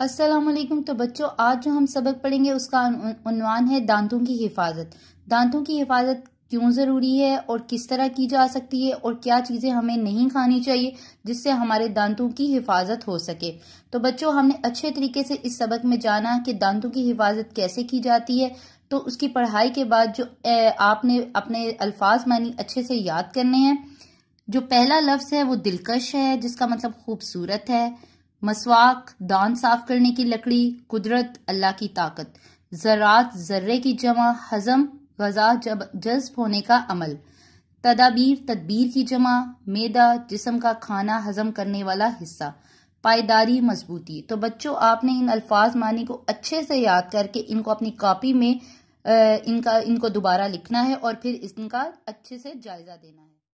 असलम तो बच्चों आज जो हम सबक पढ़ेंगे उसका उनवान है दांतों की हिफाजत दांतों की हिफाजत क्यों ज़रूरी है और किस तरह की जा सकती है और क्या चीज़ें हमें नहीं खानी चाहिए जिससे हमारे दांतों की हिफाजत हो सके तो बच्चों हमने अच्छे तरीके से इस सबक में जाना कि दांतों की हिफाजत कैसे की जाती है तो उसकी पढ़ाई के बाद जो आपने अपने अल्फाज मानी अच्छे से याद करने हैं जो पहला लफ्ज़ है वो दिलकश है जिसका मतलब खूबसूरत है मसवाक दान साफ करने की लकड़ी कुदरत अल्लाह की ताकत ज़रात ज़र्रे की जमा हजम गजा जज्ब होने का अमल तदाबीर तदबीर की जमा मैदा जिसम का खाना हजम करने वाला हिस्सा पायदारी मजबूती तो बच्चों आपने इन अल्फाज मानी को अच्छे से याद करके इनको अपनी कॉपी में इनका इनको दोबारा लिखना है और फिर इनका अच्छे से जायज़ा देना है